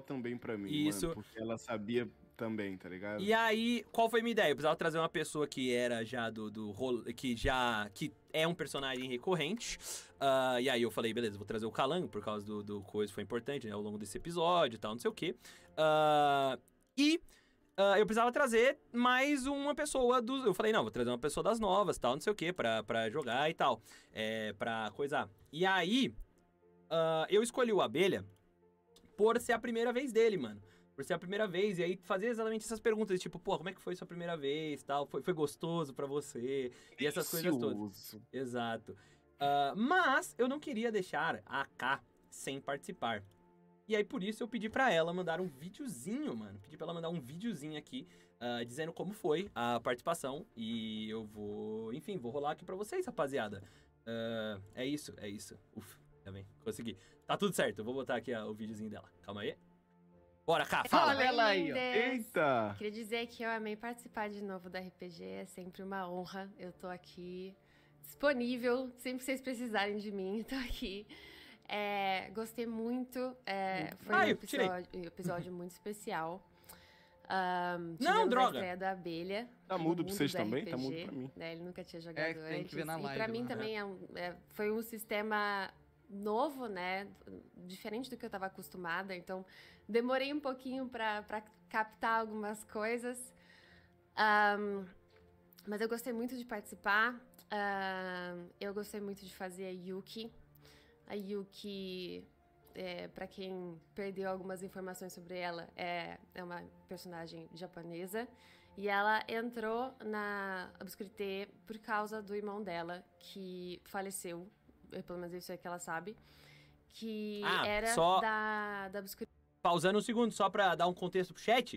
também para mim, Isso. Mano, porque ela sabia também, tá ligado? E aí, qual foi a minha ideia? Eu precisava trazer uma pessoa que era já do, do que já, que é um personagem recorrente. Uh, e aí eu falei, beleza, vou trazer o Calango, por causa do, do coisa foi importante, né, ao longo desse episódio e tal, não sei o quê. Uh, e... Uh, eu precisava trazer mais uma pessoa dos. Eu falei, não, vou trazer uma pessoa das novas, tal, não sei o quê, pra, pra jogar e tal. É, pra coisar. E aí, eu escolhi o Abelha por ser a primeira vez dele, mano. Por ser a primeira vez, e aí fazer exatamente essas perguntas, tipo, pô, como é que foi sua primeira vez, tal, foi, foi gostoso para você, e essas Delicioso. coisas todas. Exato. Uh, mas eu não queria deixar a K sem participar. E aí, por isso, eu pedi para ela mandar um videozinho, mano. Pedi pra ela mandar um videozinho aqui, uh, dizendo como foi a participação. E eu vou, enfim, vou rolar aqui pra vocês, rapaziada. Uh, é isso, é isso. Ufa também. Consegui. Tá tudo certo. Vou botar aqui o videozinho dela. Calma aí. Bora, cá, fala! Olha ela aí, ó. Eita! Queria dizer que eu amei participar de novo da RPG. É sempre uma honra. Eu tô aqui disponível. Sempre que vocês precisarem de mim, tô aqui. É, gostei muito. É, foi um ah, episódio, episódio muito especial. Um, não, droga! A da abelha. Tá mudo pra vocês também? RPG, tá mudo pra mim. Né? Ele nunca tinha é jogado é, antes. Tem que ver na live, e pra mim né? também é um, é, foi um sistema novo, né? Diferente do que eu estava acostumada, então demorei um pouquinho para captar algumas coisas. Um, mas eu gostei muito de participar, uh, eu gostei muito de fazer a Yuki. A Yuki, é, para quem perdeu algumas informações sobre ela, é, é uma personagem japonesa. E ela entrou na Obscurité por causa do irmão dela, que faleceu eh, pelo menos isso é que ela sabe, que ah, era só... da, da obscuridade. Pausando um segundo só pra dar um contexto pro chat,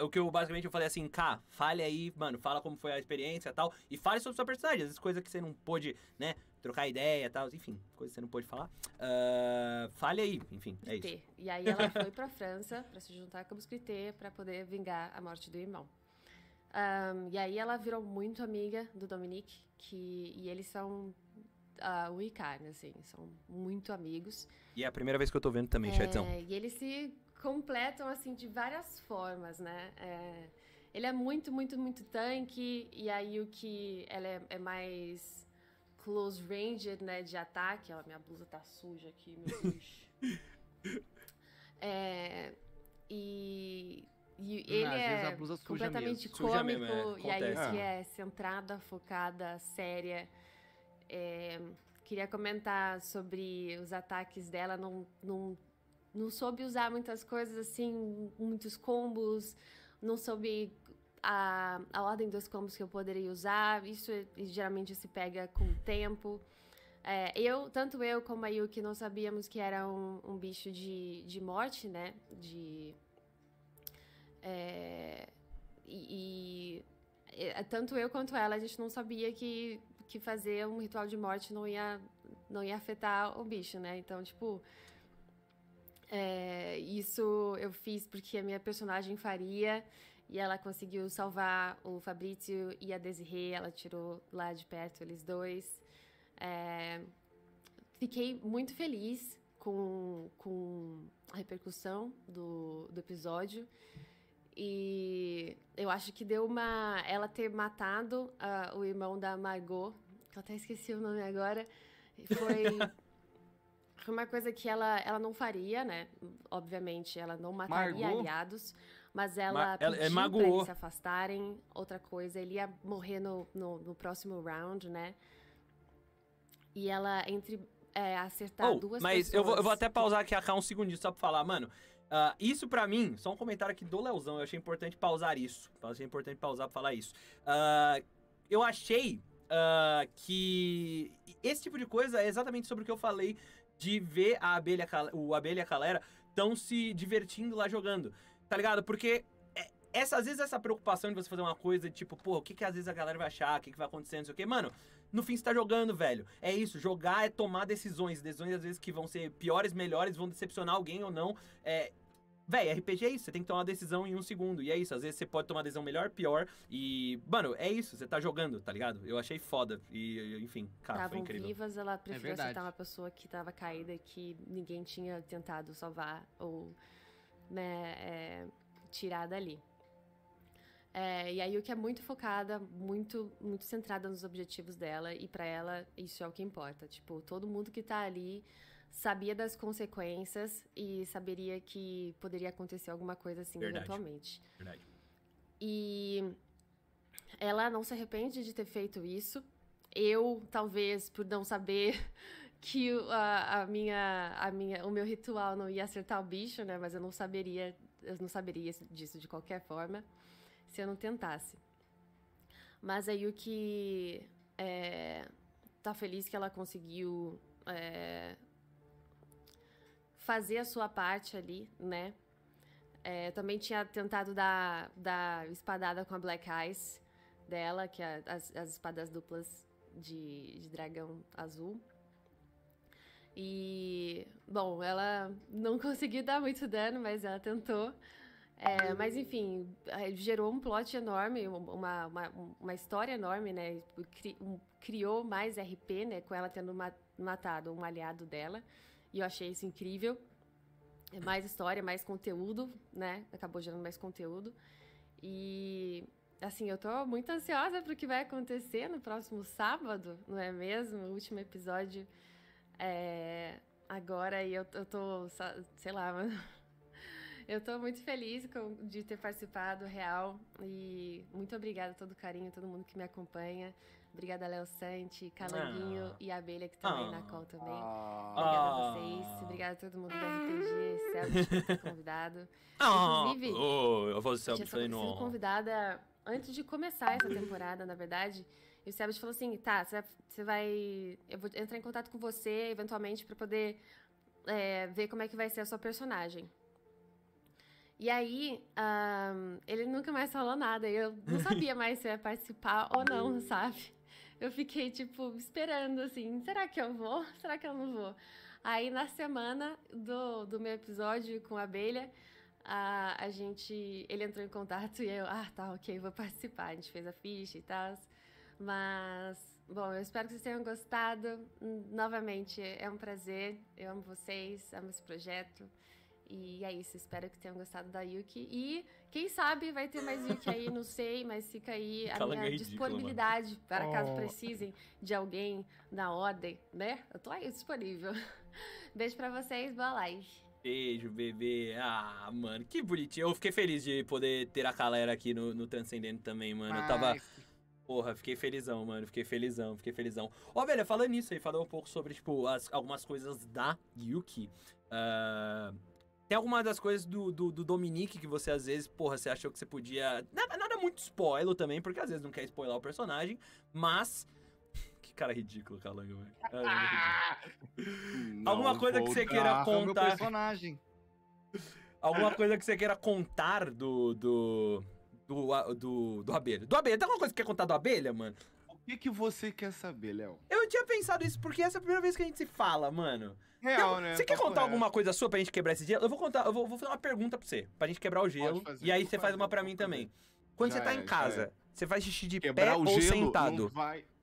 uh, o que eu basicamente eu falei assim, cá, fale aí, mano, fala como foi a experiência e tal, e fale sobre sua personagem, as coisas que você não pôde, né, trocar ideia e tal, enfim, coisas que você não pôde falar. Uh, fale aí, enfim, é isso. E aí ela foi pra França pra se juntar com a Crité pra poder vingar a morte do irmão. Um, ah, e aí ela virou muito amiga do Dominique, que, e eles são a, o Ricardo, assim, são muito amigos. E é a primeira vez que eu tô vendo também, é, E eles se completam, assim, de várias formas, né? É, ele é muito, muito, muito tanque, e aí o que ela é, é mais close range, né, de ataque. Ó, minha blusa tá suja aqui, meu bicho. é, e e ah, ele ah, é completamente cômico, é, e aí ah. é centrada, focada, séria. É, queria comentar sobre os ataques dela, não, não, não soube usar muitas coisas assim, muitos combos, não soube a, a ordem dos combos que eu poderia usar, isso geralmente se pega com o tempo. É, eu, tanto eu como a Yuki, não sabíamos que era um, um bicho de, de morte, né? De. É, e, e, é, tanto eu quanto ela, a gente não sabia que que fazer um ritual de morte não ia, não ia afetar o bicho, né? Então, tipo. É, isso eu fiz porque a minha personagem faria e ela conseguiu salvar o Fabrício e a Desiree. Ela tirou lá de perto eles dois. É, fiquei muito feliz com, com a repercussão do, do episódio. E eu acho que deu uma. Ela ter matado uh, o irmão da Margot, que eu até esqueci o nome agora, foi. uma coisa que ela, ela não faria, né? Obviamente, ela não mataria Margot. aliados, mas ela Ma é pediu ela, pra eles se afastarem. Outra coisa, ele ia morrer no, no, no próximo round, né? E ela, entre é, acertar oh, duas mas pessoas... Mas eu vou, eu vou até pausar aqui a um segundinho só pra falar, mano. Uh, isso para mim, só um comentário aqui do Leozão, eu achei importante pausar isso. Eu achei importante pausar pra falar isso. Uh, eu achei uh, que esse tipo de coisa é exatamente sobre o que eu falei de ver a abelha, o abelha e a galera tão se divertindo lá jogando. Tá ligado? Porque é, essa, às vezes essa preocupação de você fazer uma coisa de tipo, pô, o que, que às vezes a galera vai achar, o que, que vai acontecer, não sei o quê. Mano, no fim você tá jogando, velho. É isso, jogar é tomar decisões. Decisões às vezes que vão ser piores, melhores, vão decepcionar alguém ou não. É, Véi, RPG é isso, você tem que tomar uma decisão em um segundo. E é isso, às vezes você pode tomar uma decisão melhor, pior. E, mano, é isso, você tá jogando, tá ligado? Eu achei foda. E, enfim, cara, Tavam foi incrível. vivas, ela preferiu é aceitar uma pessoa que tava caída, que ninguém tinha tentado salvar ou, né, é, tirar dali. É, e aí o que é muito focada, muito muito centrada nos objetivos dela e para ela isso é o que importa. Tipo, todo mundo que tá ali sabia das consequências e saberia que poderia acontecer alguma coisa assim Verdade. eventualmente. Verdade. E ela não se arrepende de ter feito isso. Eu, talvez, por não saber que a, a, minha, a minha, o meu ritual não ia acertar o bicho, né? Mas eu não saberia, eu não saberia disso de qualquer forma se eu não tentasse. Mas aí o que é, tá feliz que ela conseguiu é, fazer a sua parte ali, né? É, também tinha tentado dar, dar espadada com a Black Eyes dela, que é as, as espadas duplas de, de dragão azul. E, bom, ela não conseguiu dar muito dano, mas ela tentou. É, mas enfim, é, gerou um plot enorme, uma, uma, uma história enorme, né? Criou mais RP, né? Com ela tendo matado um aliado dela. E eu achei isso incrível. É mais história, é mais conteúdo, né? Acabou gerando mais conteúdo. E assim, eu tô muito ansiosa pro que vai acontecer no próximo sábado, não é mesmo? O último episódio é agora e eu, eu tô, sei lá, mano. Eu tô muito feliz com, de ter participado, real. E muito obrigada a todo carinho, todo mundo que me acompanha. Obrigada, Léo Sante, Calanguinho ah. e Abelha, que estão ah. aí na call também. Ah. Obrigada a vocês. Obrigada a todo mundo do RPG, Celso, que foi convidado. Ah, Inclusive, oh, eu vou foi no... convidada antes de começar essa temporada, na verdade. E o Selbit falou assim: tá, você vai. Eu vou entrar em contato com você, eventualmente, para poder é, ver como é que vai ser a sua personagem. E aí, um, ele nunca mais falou nada. Eu não sabia mais se ia participar ou não, sabe? eu fiquei, tipo, esperando, assim, será que eu vou? Será que eu não vou? Aí, na semana do, do meu episódio com a abelha, a, a gente, ele entrou em contato e eu, ah, tá, ok, vou participar. A gente fez a ficha e tal. Mas, bom, eu espero que vocês tenham gostado. Novamente, é um prazer. Eu amo vocês, amo esse projeto. E é isso, espero que tenham gostado da Yuki. E quem sabe vai ter mais Yuki aí, não sei, mas fica aí a minha né? disponibilidade para caso oh. precisem de alguém na ordem, né? Eu tô aí disponível. Beijo para vocês, boa live. Beijo, bebê. Ah, mano, que bonitinho. Eu fiquei feliz de poder ter a galera aqui no, no Transcendente também, mano. Eu tava. Porra, fiquei felizão, mano. Fiquei felizão, fiquei felizão. Ó, oh, velho, falando nisso aí, falando um pouco sobre, tipo, as, algumas coisas da Yuki. Uh tem alguma das coisas do, do, do, Dominique que você às vezes, porra, você achou que você podia. Nada, nada muito spoiler também, porque às vezes não quer spoiler o personagem, mas. que cara ridículo, Calango, velho. É alguma coisa que você queira é contar. Meu personagem. Alguma coisa que você queira contar do. do. do, do, do abelha. Do abelha. Tem alguma coisa que quer contar do abelha, mano? O que, que você quer saber, Léo? Eu tinha pensado isso porque essa é a primeira vez que a gente se fala, mano real, né? Você quer contar alguma coisa sua pra gente quebrar esse gelo? Eu vou contar, eu vou, vou fazer uma pergunta pra você, pra gente quebrar o gelo. e aí você faz uma pra mim também. Quando já você tá é, em casa, é. você faz xixi de quebrar pé ou gelo, sentado? Não vai...